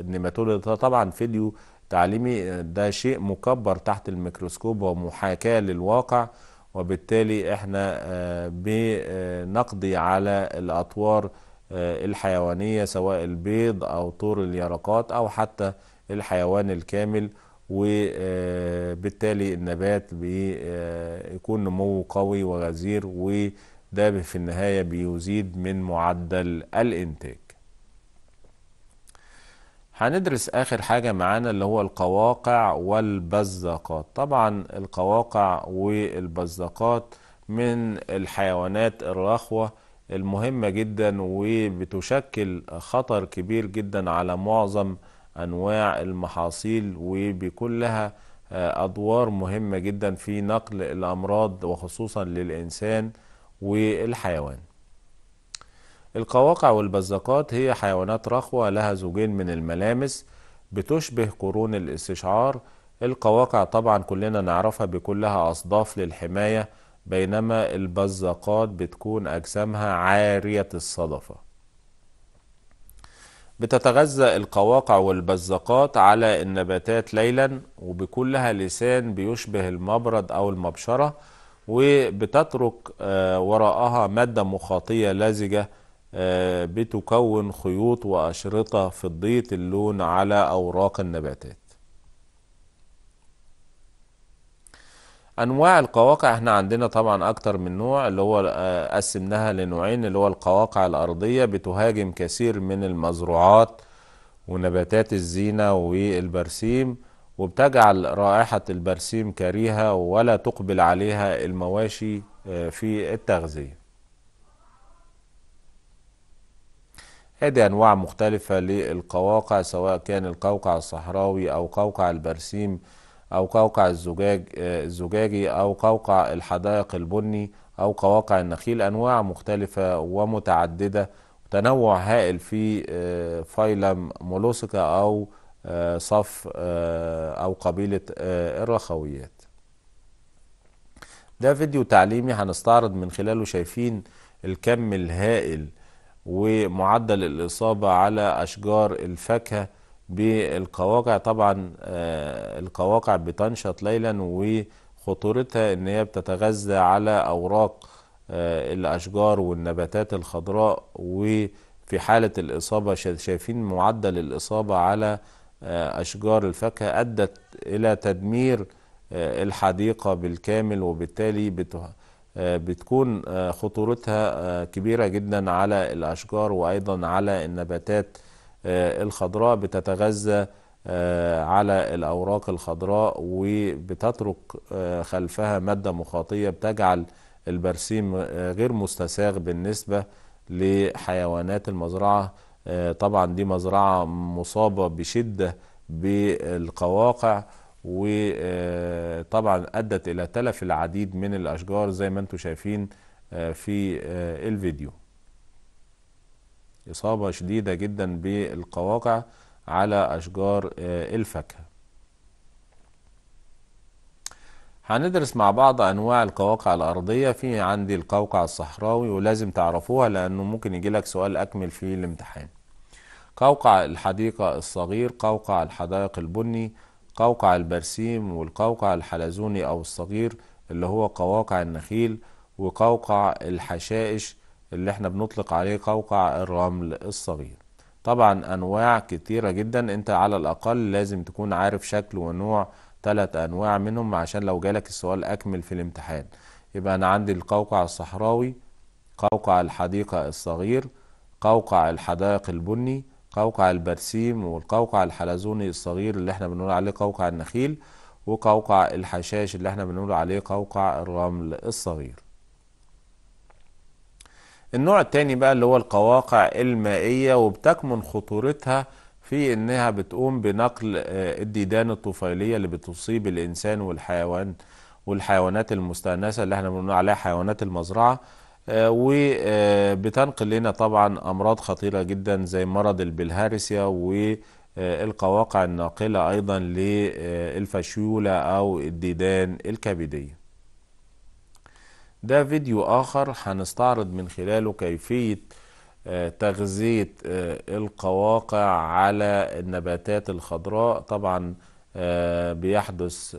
النيماتود طبعا فيديو تعليمي ده شيء مكبر تحت الميكروسكوب ومحاكاة للواقع وبالتالي احنا آه، بنقضي على الأطوار آه، الحيوانية سواء البيض أو طور اليرقات أو حتى الحيوان الكامل وبالتالي آه، النبات بيكون نموه قوي وغزير وده في النهاية بيزيد من معدل الإنتاج هندرس آخر حاجة معانا اللي هو القواقع والبزقات طبعا القواقع والبزقات من الحيوانات الرخوة المهمة جدا وبتشكل خطر كبير جدا على معظم أنواع المحاصيل وبيكون لها آه، أدوار مهمة جدا في نقل الأمراض وخصوصا للإنسان والحيوان القواقع والبزقات هي حيوانات رخوة لها زوجين من الملامس بتشبه قرون الاستشعار القواقع طبعا كلنا نعرفها بيكون لها أصداف للحماية بينما البزقات بتكون أجسامها عارية الصدفة بتتغذى القواقع والبزقات على النباتات ليلا وبكلها لها لسان بيشبه المبرد أو المبشرة وبتترك آه، وراءها مادة مخاطية لزجة آه، بتكون خيوط وأشرطة فضية اللون على أوراق النباتات انواع القواقع احنا عندنا طبعا اكتر من نوع اللي هو آه، قسمناها لنوعين اللي هو القواقع الارضيه بتهاجم كثير من المزروعات ونباتات الزينه والبرسيم وبتجعل رائحه البرسيم كريهه ولا تقبل عليها المواشي آه، في التغذيه هذه أنواع مختلفة للقواقع سواء كان القوقع الصحراوي أو قوقع البرسيم أو قوقع الزجاج آه، الزجاجي أو قوقع الحدائق البني أو قواقع النخيل أنواع مختلفة ومتعددة تنوع هائل في آه، فايلم مولوسكا أو آه، صف أو قبيلة الرخويات ده فيديو تعليمي هنستعرض من خلاله شايفين الكم الهائل ومعدل الإصابة على أشجار الفاكهة بالقواقع طبعا آه، القواقع بتنشط ليلا وخطورتها ان هي بتتغذى على اوراق آه، الاشجار والنباتات الخضراء وفي حالة الاصابة شايفين معدل الاصابة على آه، اشجار الفاكهة ادت الى تدمير الحديقة بالكامل وبالتالي آه، بتكون آه، خطورتها آه، كبيرة جدا على الأشجار وأيضا على النباتات الخضراء بتتغذى على الأوراق الخضراء وبتترك خلفها مادة مخاطية بتجعل البرسيم غير مستساغ بالنسبة لحيوانات المزرعة طبعا دي مزرعة مصابة بشدة بالقواقع وطبعا ادت الى تلف العديد من الاشجار زي ما انتم شايفين آه، في آه، الفيديو اصابه شديده جدا بالقواقع على اشجار آه، الفاكهه هندرس مع بعض انواع القواقع الارضيه في عندي القوقع الصحراوي ولازم تعرفوها لانه ممكن يجيلك سؤال اكمل في الامتحان قوقع الحديقه الصغير قوقع الحدائق البني قوقع البرسيم والقوقع الحلزوني أو الصغير اللي هو قواقع النخيل وقوقع الحشائش اللي احنا بنطلق عليه قوقع الرمل الصغير طبعا أنواع كتيرة جدا انت على الأقل لازم تكون عارف شكل ونوع تلات أنواع منهم عشان لو جالك السؤال أكمل في الامتحان يبقى أنا عندي القوقع الصحراوي قوقع الحديقة الصغير قوقع الحدائق البني قوقع البرسيم والقوقع الحلزوني الصغير اللي احنا بنقول عليه قوقع النخيل وقوقع الحشاش اللي احنا بنقول عليه قوقع الرمل الصغير النوع الثاني بقى اللي هو القواقع المائية وبتكمن خطورتها في انها بتقوم بنقل آه، الديدان الطفيلية اللي بتصيب الانسان والحيوان والحيوانات المستأنسة اللي احنا بنقول عليها حيوانات المزرعة وبتنقل لنا طبعا امراض خطيره جدا زي مرض البلهارسيا والقواقع الناقله ايضا للفشيوله او الديدان الكبديه ده فيديو اخر هنستعرض من خلاله كيفيه آه، تغذيه آه، القواقع على النباتات الخضراء طبعا آه، بيحدث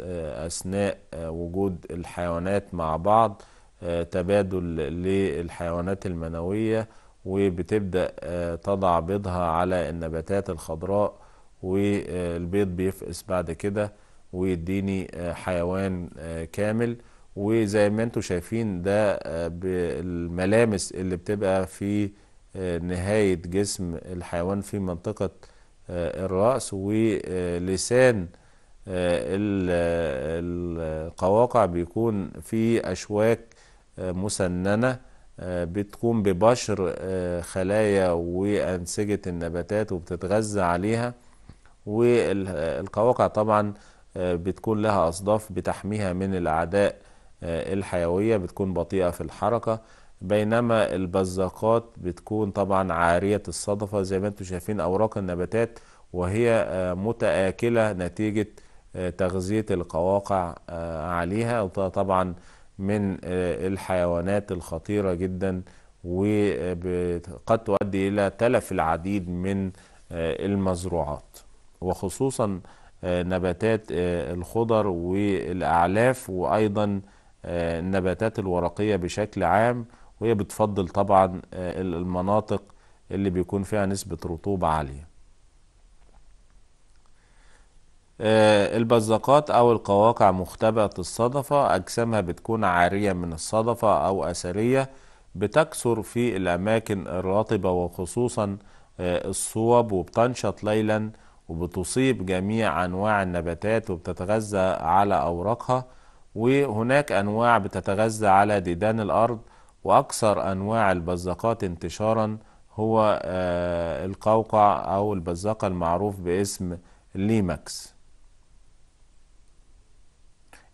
اثناء وجود الحيوانات مع بعض آه، تبادل للحيوانات المنوية وبتبدأ آه، تضع بيضها على النباتات الخضراء والبيض بيفقس بعد كده ويديني آه، حيوان كامل وزي ما انتم شايفين ده بالملامس اللي بتبقى في نهاية جسم الحيوان في منطقة الرأس ولسان القواقع بيكون في أشواك مسننة آه، بتقوم ببشر آه، خلايا وأنسجة النباتات وبتتغذى عليها والقواقع طبعا آه، بتكون لها أصداف بتحميها من الأعداء الحيوية بتكون بطيئة في الحركة بينما البزاقات بتكون طبعا عارية الصدفة زي ما انتم شايفين أوراق النباتات وهي متآكلة نتيجة تغذية القواقع عليها طبعا من آه، الحيوانات الخطيرة جدا وقد تؤدي إلى تلف العديد من آه، المزروعات وخصوصا آه، نباتات الخضر والأعلاف وأيضا النباتات الورقية بشكل عام وهي بتفضل طبعا المناطق اللي بيكون فيها نسبة رطوبة عالية آه، البزقات أو القواقع مختبئة الصدفة أجسامها بتكون عارية من الصدفة أو أثرية بتكثر في الأماكن الرطبة وخصوصا آه، الصوب وبتنشط ليلا وبتصيب جميع أنواع النباتات وبتتغذى على أوراقها وهناك أنواع بتتغذى على ديدان الأرض وأكثر أنواع البزقات انتشارا هو آه، القوقع أو البزقة المعروف باسم ليمكس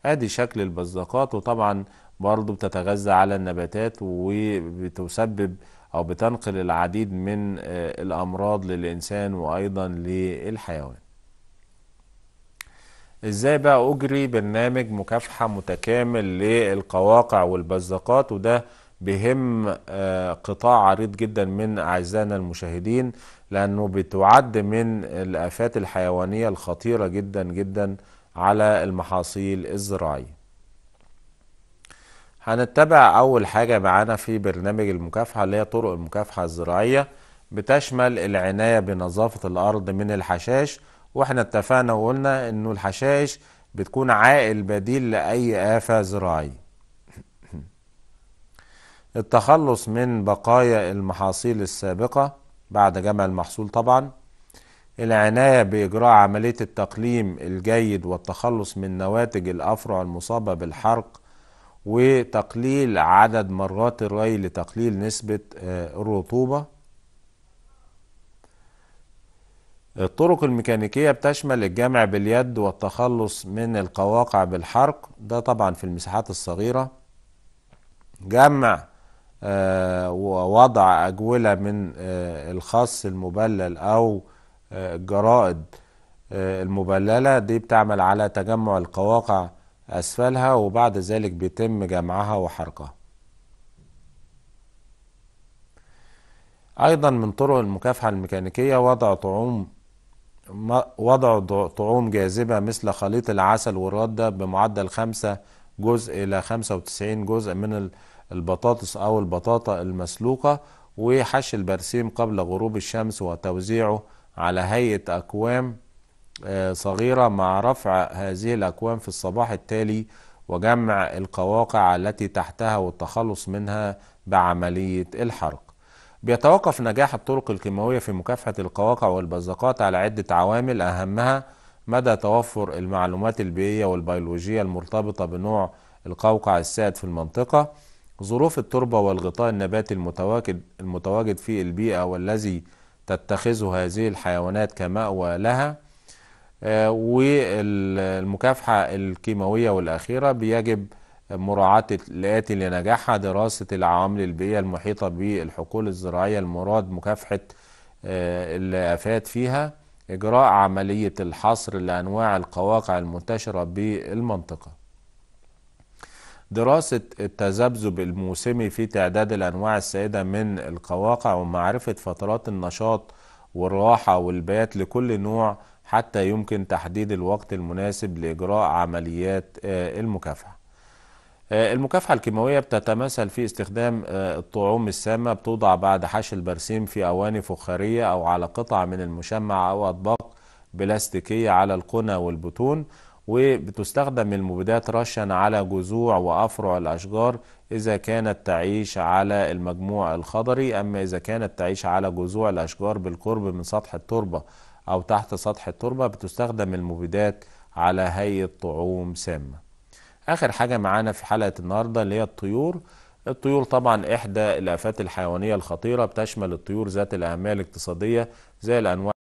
ادي شكل البزقات وطبعا برضو بتتغذى على النباتات وبتسبب او بتنقل العديد من آه، الامراض للانسان وايضا للحيوان ازاي بقى اجري برنامج مكافحة متكامل للقواقع والبزقات وده بهم آه، قطاع عريض جدا من اعزائنا المشاهدين لانه بتعد من الافات الحيوانية الخطيرة جدا جدا على المحاصيل الزراعية هنتبع أول حاجة معانا في برنامج المكافحة اللي هي طرق المكافحة الزراعية بتشمل العناية بنظافة الأرض من الحشائش واحنا اتفقنا وقلنا انه الحشائش بتكون عائل بديل لأي آفة زراعية التخلص من بقايا المحاصيل السابقة بعد جمع المحصول طبعا العناية بإجراء عملية التقليم الجيد والتخلص من نواتج الأفرع المصابة بالحرق وتقليل عدد مرات الري لتقليل نسبة آه، الرطوبة الطرق الميكانيكية بتشمل الجمع باليد والتخلص من القواقع بالحرق ده طبعا في المساحات الصغيرة جمع آه، ووضع أجولة من آه، الخاص المبلل أو الجرائد آه، المبللة دي بتعمل على تجمع القواقع أسفلها وبعد ذلك بيتم جمعها وحرقها أيضا من طرق المكافحة الميكانيكية وضع طعوم وضع طعوم جاذبة مثل خليط العسل والردة بمعدل خمسة جزء إلى خمسة وتسعين جزء من البطاطس أو البطاطا المسلوقة وحش البرسيم قبل غروب الشمس وتوزيعه على هيئة أكوام آه، صغيرة مع رفع هذه الأكوام في الصباح التالي وجمع القواقع التي تحتها والتخلص منها بعملية الحرق بيتوقف نجاح الطرق الكيماوية في مكافحة القواقع والبزقات على عدة عوامل أهمها مدى توفر المعلومات البيئية والبيولوجية المرتبطة بنوع القوقع السائد في المنطقة ظروف التربة والغطاء النباتي المتواجد, المتواجد في البيئة والذي تتخذه هذه الحيوانات كمأوى لها آه، والمكافحة الكيماوية والأخيرة بيجب مراعاة الآتي لنجاحها دراسة العوامل البيئية المحيطة بالحقول الزراعية المراد مكافحة آه، الآفات فيها إجراء عملية الحصر لأنواع القواقع المنتشرة بالمنطقة دراسة التذبذب الموسمي في تعداد الأنواع السائدة من القواقع ومعرفة فترات النشاط والراحة والبيات لكل نوع حتى يمكن تحديد الوقت المناسب لإجراء عمليات آه، المكافحة آه، المكافحة الكيماوية بتتمثل في استخدام آه، الطعوم السامة بتوضع بعد حش البرسيم في أواني فخارية أو على قطع من المشمع أو أطباق بلاستيكية على القنا والبطون وبتستخدم المبيدات رشا على جذوع وأفرع الأشجار إذا كانت تعيش على المجموع الخضري أما إذا كانت تعيش على جذوع الأشجار بالقرب من سطح التربة أو تحت سطح التربة بتستخدم المبيدات على هيئة طعوم سامة آخر حاجة معانا في حلقة النهاردة اللي هي الطيور الطيور طبعا إحدى الآفات الحيوانية الخطيرة بتشمل الطيور ذات الأهمية الاقتصادية زي الأنواع